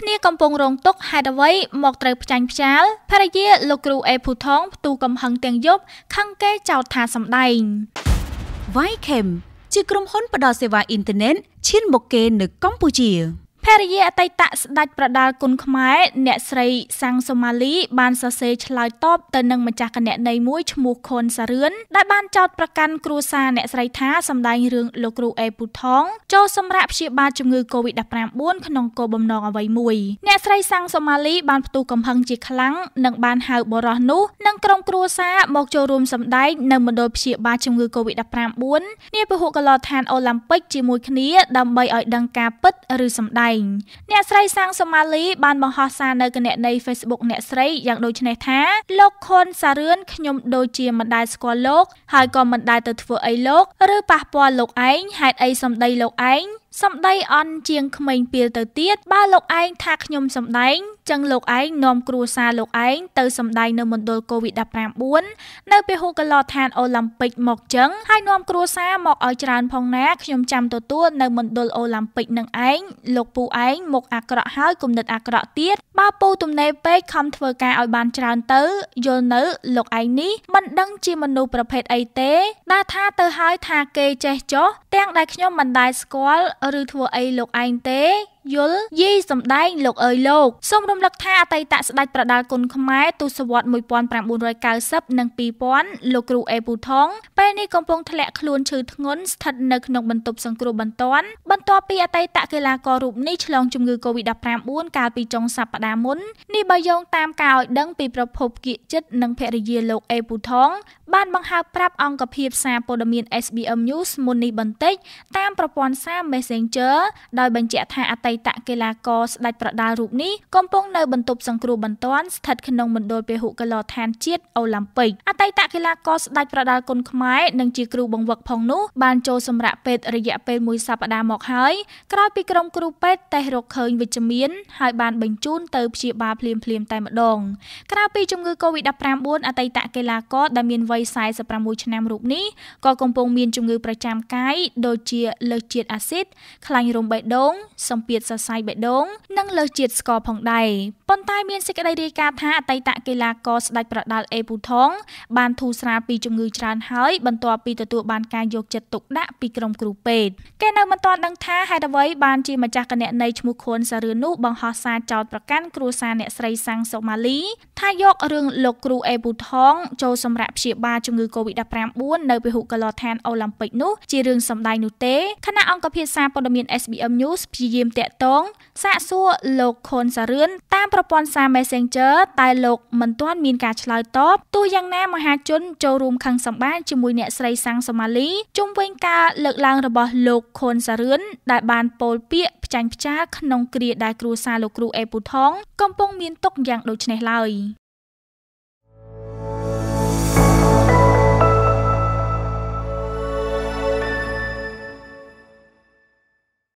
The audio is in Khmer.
គ្នាកំពុងរងទុក្ខហេតុអ្វីមកត្រូវផ្ចាញ់ផ្ចាលភរិយាលោកគ្រូអេភូថងផ្ទុះកំហឹងទាំងយប់ខឹងគេចោទថាសម្ដែង Vychem ជាក្រុមហ៊ុនផ្ដល់សេវាអ៊ីនធឺណិតឈានមកគេ នៅកម្ពុជាភរិយាអតីតស្ដេចប្រដាល់គុណខ្មែរអ្នកស្រីសាំងសូម៉ាលីបានសរសេរឆ្លើយតបទៅនឹងម្ចាស់គណនីមួយឈ្មោះខុនសារឿនដែលបានចោទប្រកាន់គ្រួសារអ្នកស្រីថាសម្ដែងរឿងលោកគ្រូអេពូថងចូលសម្រាប់ព្យាបាលជំងឺ Covid-19 ក្នុងគោលបំណងអ្វីមួយអ្នកស្រីសាំងសូម៉ាលី បានផ្ទុះកំហឹងជាខ្លាំងនិងបានហៅបរិសនោះនិងក្រុមគ្រួសារមកចូលរួមសម្ដែងនៅមណ្ឌលព្យាបាលជំងឺ Covid-19 នាពហុកឡដ្ឋានអូឡ িম্প ិកជាមួយគ្នាដើម្បីឲ្យដឹងការពិតឬសម្ដែងវិញអ្នកស្រីសាំងសូម៉ាលីបានបង្ហោះសារនៅគណនី Facebook អ្នកស្រីយ៉ាងដូចនេះថាលោកខុនសារឿនខ្ញុំដូចជាមិនដែលស្គាល់លោក ហើយក៏មិនដែលទៅធ្វើអីលោកឬប៉ះពាល់លោកឯងហេតុអីសំដីលោកឯងសំដីអន់ជាងក្មេងពីលទៅទៀតបើលោកឯងថាខ្ញុំសំដែងចឹងលោកឯងនាំគ្រួសារលោកឯងទៅសំដែងនៅមណ្ឌល COVID-19 នៅពហុកីឡដ្ឋានអូឡ িম্প ិកមកចឹងហើយនាំគ្រួសារមកឲ្យច្រើនផងណាខ្ញុំចាំទទួលនៅមណ្ឌលអូឡ িম্প ិកនឹងឯងលោកពូឯងមកអាក្រក់ហើយគំនិតអាក្រក់ទៀតបើពូទំនេរពេកខំធ្វើការឲ្យបានច្រើនទៅយល់នៅលោកឯងនេះមិនដឹងជាមនុស្សប្រភេទអីទេដែលថាទៅហើយថាគេចេះចោះទាំងដែលខ្ញុំមិនដែលស្គាល់ឬធ្វើអីលោកឯងទេយល់យីសម្ដែងលោកអើយលោកសូមរំលឹកថាអតីតស្ដេចប្រដាល់គុណខ្មែរទសវត្ស1990និង2000លោកគ្រូអេពូថងពេលនេះកំពុងធ្លាក់ខ្លួនឈឺធ្ងន់ស្ថិតនៅក្នុងបន្ទប់សង្គ្រោះបន្ទាន់បន្ទាប់ពីអតីតកីឡាកររូបនេះឆ្លងជំងឺ Covid-19 កាលពីចុងសប្តាហ៍មុននេះបើយោងតាមការឲ្យដឹងពីប្រភពគៀកចិត្តនិងភរិយាលោកអេពូថងបានបង្ហើបប្រាប់អង្គភាព សារព័ត៌មាន SBM News មុននេះបន្តិច តាមប្រព័ន្ធសារ Messenger ដោយបញ្ជាក់ថាអតីតីតកីឡាករស្ដេចប្រដាល់រូបនេះកំពុងនៅបន្ទប់សង្គ្រោះបន្ទាន់ស្ថិតក្នុងមណ្ឌលពហុកីឡដ្ឋានជាតិអូឡ িম্প ពិកអតីតកីឡាករស្ដេចប្រដាល់គុនខ្មែរនិងជាគ្រូបង្វឹកផងនោះ បានចូលសម្រាប់ពេទ្យរយៈពេលមួយសប្តាហ៍មកហើយក្រោយពីក្រុមគ្រូពេទ្យតេស្តរកឃើញវិជ្ជមាន ហើយបានបញ្ជូនទៅព្យាបាលភ្លាមៗតែម្ដងក្រៅពីជំងឺ Covid-19 អតីតកីឡាករដែលមានវ័យ46ឆ្នាំរូបនេះក៏កំពុងមានជំងឺ ប្រចាំកាយដូចជាលើសជាតិអាស៊ីតខ្លាញ់រំបេះដូងសម្ពាធជាតិសរសៃបេះដូងនិងលើសជាតិស្ករផងដែរប៉ុន្តែមានសេចក្តីរាយការណ៍ថាអតីតកីឡាករស្ដេចប្រដាល់អេពូថងបានធូរស្រាលពីជំងឺច្រើនហើយបន្ទាប់ពីទទួលបានការយកចិត្តទុកដាក់ពីក្រុមគ្រូពេទ្យគេនៅមិនទាន់ដឹងថាហេតុអ្វីបានជាម្ចាស់គណនីឈ្មោះខុនសារឿននោះបង្ហោះសារចោទប្រកាន់គ្រួសារអ្នកស្រីសាំងសូម៉ាលីថាយករឿងលោកគ្រូអេពូថងចូលសម្រាប់ព្យាបាលជំងឺ Covid-19 នៅពហុកីឡដ្ឋានអូឡ림픽នោះជារឿងសម្ដែងនោះទេគណៈអង្គភាពសារព័ត៌មាន SBM News ព្យាយាមតាកក់ទងសាកសួរលោកខុនសារឿនតាមប្រព័ន្ធសារ Messenger តែលោកមិនទាន់មានការឆ្លើយតបទោះយ៉ាងណា មហាជនចូលរួមខឹងសម្បារជាមួយអ្នកស្រីសាំងសូម៉ាលីជុំវិញការលើកឡើងរបស់លោកខុនសារឿនដែលបានពោលពាក្យផ្ចាញ់ផ្ចាក្នុងគ្រាដែលគ្រួសារលោកគ្រូអេពូថងកំពុងមានទុកយ៉ាងដូចនេះឡើយ